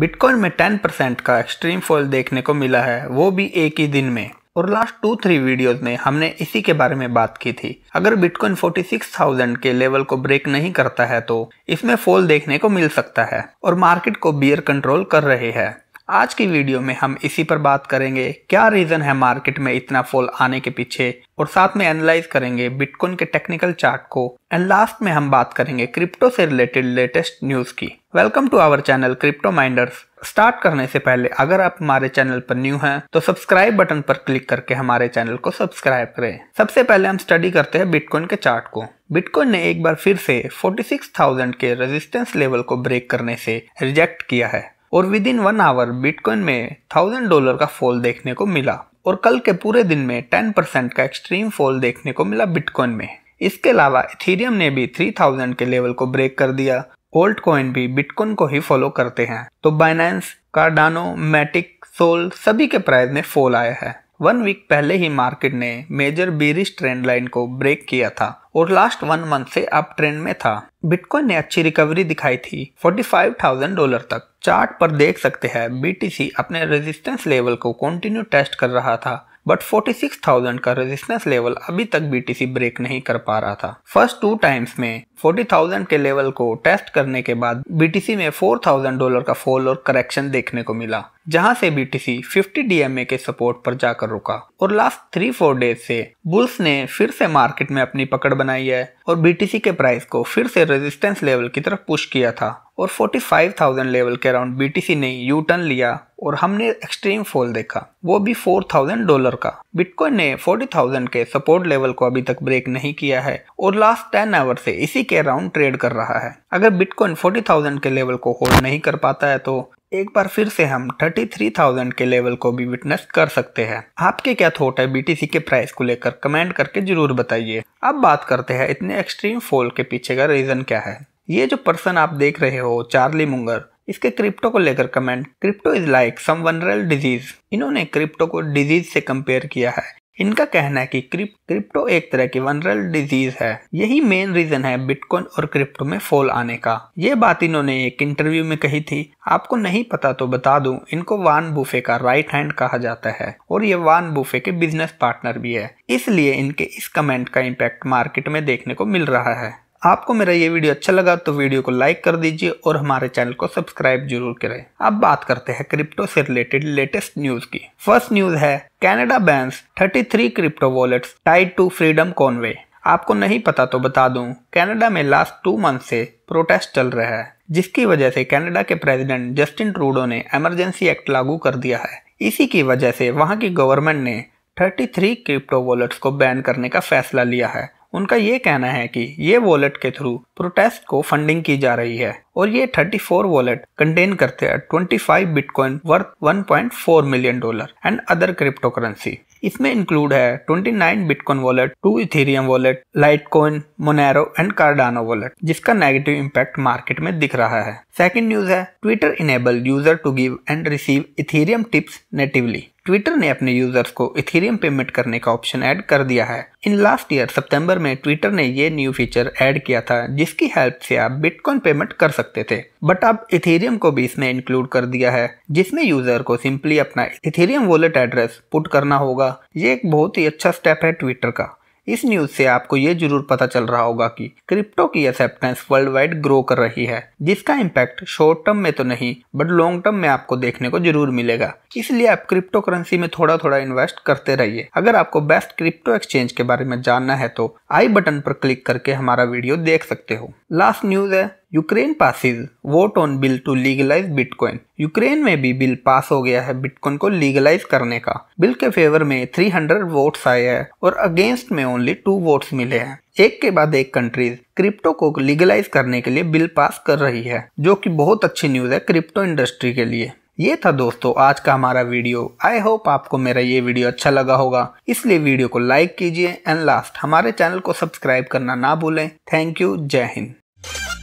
bitcoin में 10% का extreme fall देखने को मिला है वो भी एक ही दिन में और लास्ट टू थ्री वीडियोस में हमने इसी के बारे में बात की थी अगर बिटकॉइन 46,000 के लेवल को ब्रेक नहीं करता है तो इसमें फॉल देखने को मिल सकता है और मार्केट को बियर कंट्रोल कर रहे हैं आज की वीडियो में हम इसी पर बात करेंगे क्या रीज़न है मार्केट में इतना फॉल आने के पीछे और साथ में एनालाइज करेंगे बिटकॉइन के टेक्निकल चार्ट को एंड लास्ट में हम बात करेंगे क्रिप्टो से रिलेटेड लेटेस्ट न्यूज की welcome to our channel Crypto Minders start करने से पहले अगर आप हमारे चैनल पर न्यू हैं तो सब्सक्राइब बटन पर क्लिक करके हमारे चैनल को सब्सक्राइब करें सबसे पहले हम स्टडी करते हैं बिटकॉइन के चार्ट को बिटकॉइन ने एक बार फिर से 46,000 के रेजिस्टेंस लेवल को ब्रेक करने से रिजेक्ट किया है और within one hour bitcoin में थाउजेंड डॉलर का फॉल देखने को मिला और कल के पूरे दिन में टेन परसेंट का एक्सट्रीम फॉल देखने को मिला बिटकॉइन में इसके अलावा इथेरियम ने भी थ्री थाउजेंड के लेवल को ब्रेक कर दिया ओल्ड कॉइन भी बिटकॉइन को ही फॉलो करते हैं तो बाइनेंस कार्डानो मैटिक सोल सभी के प्राइस में फॉल आया है वन वीक पहले ही मार्केट ने मेजर बीरिश ट्रेंड लाइन को ब्रेक किया था और लास्ट वन मंथ से अप ट्रेंड में था बिटकॉइन ने अच्छी रिकवरी दिखाई थी 45,000 डॉलर तक चार्ट पर देख सकते हैं बीटीसी अपने रेजिस्टेंस लेवल को कंटिन्यू टेस्ट कर रहा था बट 46,000 का रेजिस्टेंस लेवल अभी तक BTC ब्रेक नहीं कर पा रहा था फर्स्ट टू टाइम्स में 40,000 के लेवल को टेस्ट करने के बाद BTC में 4,000 डॉलर का फॉल और करेक्शन देखने को मिला जहां से BTC 50 DMA के सपोर्ट पर जाकर रुका और लास्ट थ्री फोर डेज से बुल्स ने फिर से मार्केट में अपनी पकड़ बनाई है और BTC के प्राइस को फिर से रेजिस्टेंस लेवल की तरफ पुश किया था और 45,000 लेवल के अराउंड बीटीसी ने यू टर्न लिया और हमने एक्सट्रीम फॉल देखा वो भी 4,000 डॉलर का बिटकॉइन ने 40,000 के सपोर्ट लेवल को अभी तक ब्रेक नहीं किया है और लास्ट 10 आवर से इसी के अराउंड ट्रेड कर रहा है अगर बिटकॉइन 40,000 के लेवल को होल्ड नहीं कर पाता है तो एक बार फिर से हम 33,000 के लेवल को भी विटनेस कर सकते हैं आपके क्या थॉट है बीटीसी के प्राइस को लेकर कमेंट करके जरूर बताइए अब बात करते हैं इतने एक्सट्रीम फॉल के पीछे का रीजन क्या है ये जो पर्सन आप देख रहे हो चार्ली मुंगर इसके क्रिप्टो को लेकर comment crypto is like some venereal disease इन्होंने क्रिप्टो को डिजीज से कंपेयर किया है इनका कहना है कि क्रिप्टो एक तरह की वनरल डिजीज है यही मेन रीजन है बिटकॉइन और क्रिप्टो में फॉल आने का ये बात इन्होंने एक इंटरव्यू में कही थी आपको नहीं पता तो बता दूं इनको वान बुफे का राइट हैंड कहा जाता है और ये वान बुफे के बिजनेस पार्टनर भी है इसलिए इनके इस कमेंट का इम्पैक्ट मार्केट में देखने को मिल रहा है आपको मेरा ये वीडियो अच्छा लगा तो वीडियो को लाइक कर दीजिए और हमारे चैनल को सब्सक्राइब जरूर करें अब बात करते हैं क्रिप्टो से रिलेटेड लेटेस्ट न्यूज की फर्स्ट न्यूज है Canada bans 33 crypto wallets tied to Freedom Convoy आपको नहीं पता तो बता दूं कनाडा में लास्ट टू मंथ से प्रोटेस्ट चल रहा है जिसकी वजह से कनाडा के प्रेसिडेंट जस्टिन ट्रूडो ने इमरजेंसी एक्ट लागू कर दिया है इसी की वजह से वहां की गवर्नमेंट ने 33 क्रिप्टो वॉलेट्स को बैन करने का फैसला लिया है उनका ये कहना है कि ये वॉलेट के थ्रू प्रोटेस्ट को फंडिंग की जा रही है और ये 34 वॉलेट कंटेन करते हैं 25 bitcoin worth 1.4 million dollar and other cryptocurrency इसमें इंक्लूड है 29 bitcoin wallet two Ethereum wallet Litecoin Monero and Cardano wallet जिसका नेगेटिव इम्पैक्ट मार्केट में दिख रहा है सेकेंड न्यूज है Twitter enable user to give and receive Ethereum tips natively Twitter ने अपने यूजर्स को इथेरियम पेमेंट करने का ऑप्शन ऐड कर दिया है इन लास्ट ईयर सितंबर में ट्विटर ने ये न्यू फीचर ऐड किया था जिसकी हेल्प से आप बिटकॉइन पेमेंट कर सकते थे बट अब इथेरियम को भी इसमें इंक्लूड कर दिया है जिसमें यूजर को सिंपली अपना इथेरियम वॉलेट एड्रेस पुट करना होगा ये एक बहुत ही अच्छा स्टेप है ट्विटर का इस न्यूज से आपको ये जरूर पता चल रहा होगा कि क्रिप्टो की एक्सेप्टेंस वर्ल्ड वाइड ग्रो कर रही है जिसका इम्पैक्ट शॉर्ट टर्म में तो नहीं बट लॉन्ग टर्म में आपको देखने को जरूर मिलेगा इसलिए आप क्रिप्टो करेंसी में थोड़ा थोड़ा इन्वेस्ट करते रहिए अगर आपको बेस्ट क्रिप्टो एक्सचेंज के बारे में जानना है तो आई बटन पर क्लिक करके हमारा वीडियो देख सकते हो लास्ट न्यूज है Ukraine passes vote on bill to legalise bitcoin Ukraine में भी बिल पास हो गया है बिटकॉइन को लीगलाइज करने का बिल के फेवर में 300 वोट्स आए हैं और अगेंस्ट में ओनली टू वोट्स मिले हैं एक के बाद एक कंट्रीज क्रिप्टो को लीगलाइज करने के लिए बिल पास कर रही है जो कि बहुत अच्छी न्यूज है क्रिप्टो इंडस्ट्री के लिए ये था दोस्तों आज का हमारा वीडियो आई होप आपको मेरा ये वीडियो अच्छा लगा होगा इसलिए वीडियो को लाइक कीजिए एंड लास्ट हमारे चैनल को सब्सक्राइब करना ना भूलें थैंक यू जय हिंद